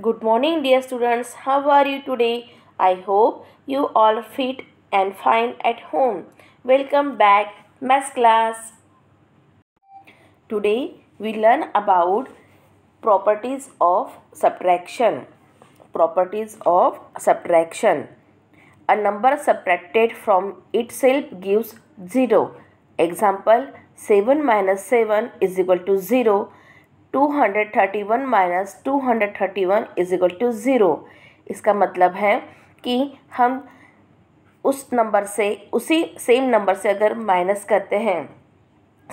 Good morning dear students. How are you today? I hope you all fit and fine at home. Welcome back math class. Today we learn about properties of subtraction. Properties of subtraction. A number subtracted from itself gives 0. Example 7 minus 7 is equal to 0 two hundred thirty one minus two hundred thirty one is equal to zero इसका मतलब है कि हम उस number से उसी same number से अगर माइनस करते हैं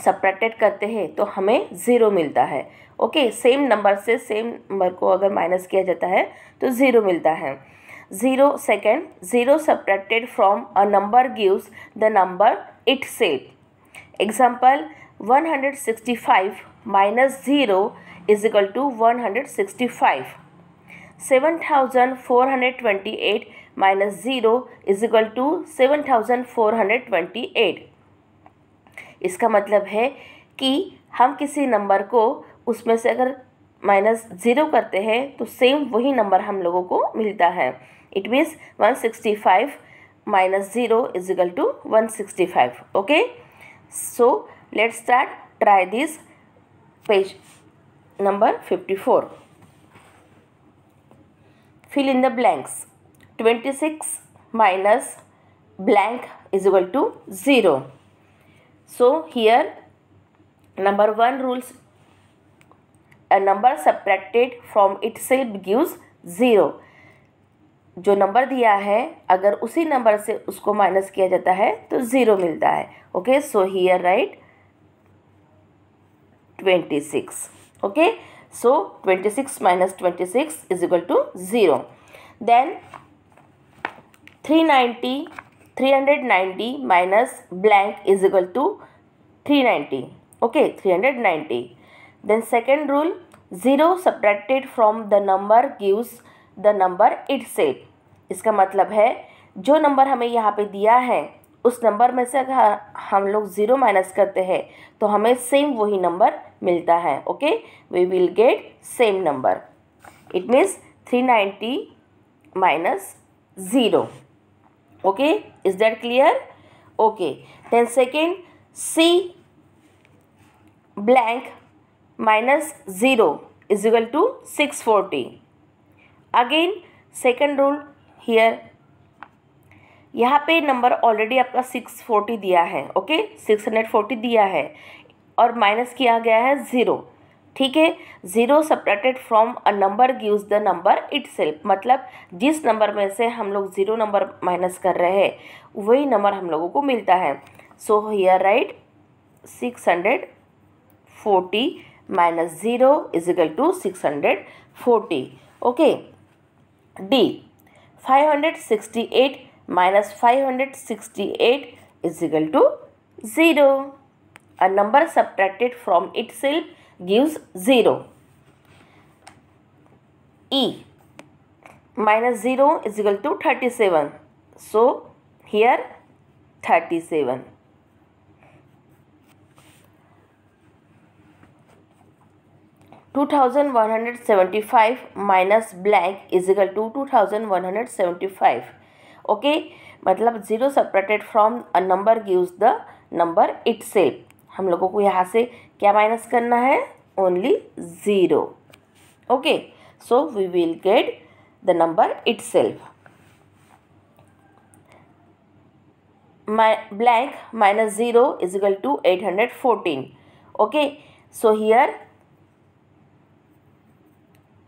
सप्रैक्टेड करते हैं तो हमें ज़ीरो मिलता है ओके सेम नंबर से सेम नंबर को अगर माइनस किया जाता है तो ज़ीरो मिलता है zero second zero subtracted from a number gives the number itself example one hundred sixty five minus zero is equal to one hundred sixty five seven thousand four hundred twenty eight minus zero is equal to seven thousand four hundred twenty eight इसका मतलब है कि हम किसी number को उसमें से अगर माइनस ज़ीरो करते हैं तो सेम वही नंबर हम लोगों को मिलता है it means one sixty five minus zero is equal to one sixty five okay so let's start try this page number fifty four fill in the blanks twenty six minus blank is equal to zero so here number one rules a number subtracted from itself gives zero जो number दिया है अगर उसी number से उसको minus किया जाता है तो ज़ीरो मिलता है okay so here right 26 okay so 26 minus 26 is equal to 0 then 390 390 minus blank is equal to 390 okay 390 then second rule 0 subtracted from the number gives the number itself इसका मतलब है जो नंबर हमें यहाँ पे दिया है उस नंबर में से अगर हम लोग ज़ीरो माइनस करते हैं तो हमें सेम वही नंबर मिलता है okay we will get same number it means three ninety minus zero okay is that clear okay then second C blank minus zero is equal to six forty again second rule here यहाँ पे number already आपका six forty दिया है okay six hundred forty दिया है और minus किया गया है ज़ीरो ठीक है zero separated from a number gives the number it मतलब जिस नंबर में से हम लोग ज़ीरो नंबर माइनस कर रहे हैं वही नंबर हम लोगों को मिलता है so here right six hundred forty minus zero is equal to six hundred forty okay D five hundred sixty eight minus 568 is equal to 0. A number subtracted from itself gives 0. E minus 0 is equal to 37. So, here 37. Two thousand one hundred seventy five minus blank is equal to two thousand one hundred seventy five. Okay मतलब zero separated from a number gives the number it हम लोगों को यहाँ से क्या minus करना है only zero okay so we will get the number itself blank minus 0 is equal to 814 okay so here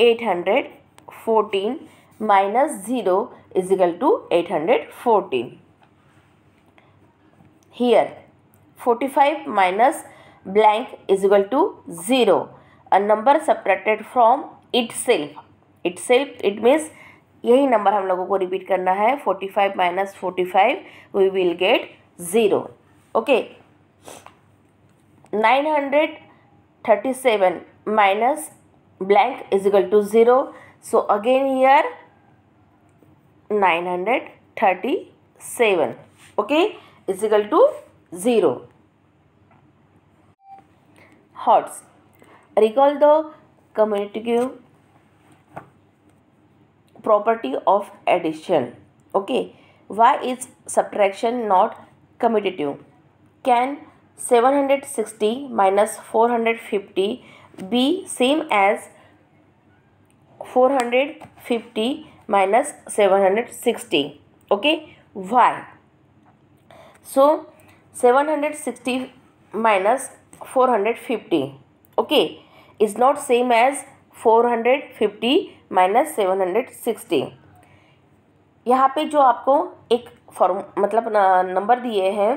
814 minus zero is equal to eight hundred fourteen here forty five minus blank is equal to zero a number separated from itself itself it means यही number हम लोगों को repeat करना है forty five minus forty five we will get zero okay nine hundred thirty seven minus blank is equal to zero so again here 937 okay is equal to 0 Hertz recall the commutative property of addition okay why is subtraction not commutative can 760 minus 450 be same as 450 minus seven hundred sixty okay why so seven hundred sixty minus four hundred fifty okay is not same as four hundred fifty minus seven hundred sixty यहाँ पर जो आपको एक form मतलब number दिए हैं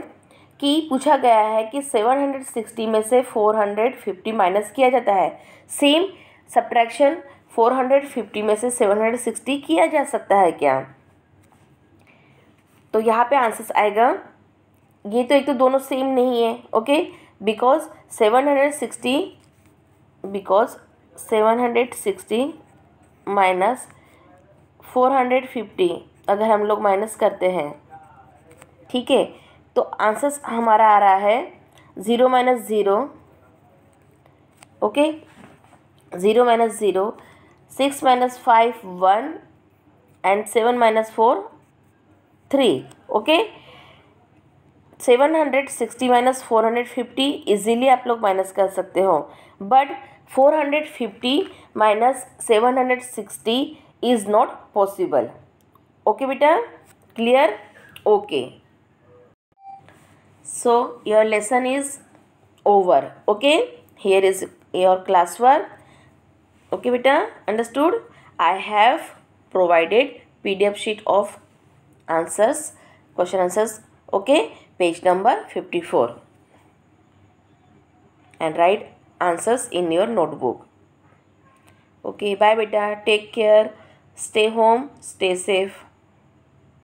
कि पूछा गया है कि सेवन हंड्रेड सिक्सटी में से फोर हंड्रेड फिफ्टी माइनस किया जाता है सेम सब्ट्रैक्शन 450 में से 760 किया जा सकता है क्या तो यहाँ पे आंसर आएगा ये तो एक तो दोनों सेम नहीं है ओके बिकॉज 760 बिकॉज 760 माइनस 450 अगर हम लोग माइनस करते हैं ठीक है तो आंसर हमारा आ रहा है zero minus zero okay zero minus zero six minus five one and seven minus four three okay seven hundred sixty minus four hundred fifty easily आप लोग माइनस कर सकते हो but four hundred fifty minus seven hundred sixty is not possible okay बेटा clear okay so your lesson is over okay here is your class work okay बेटा understood I have provided P D F sheet of answers question answers okay page number fifty four and write answers in your notebook okay bye बेटा take care stay home stay safe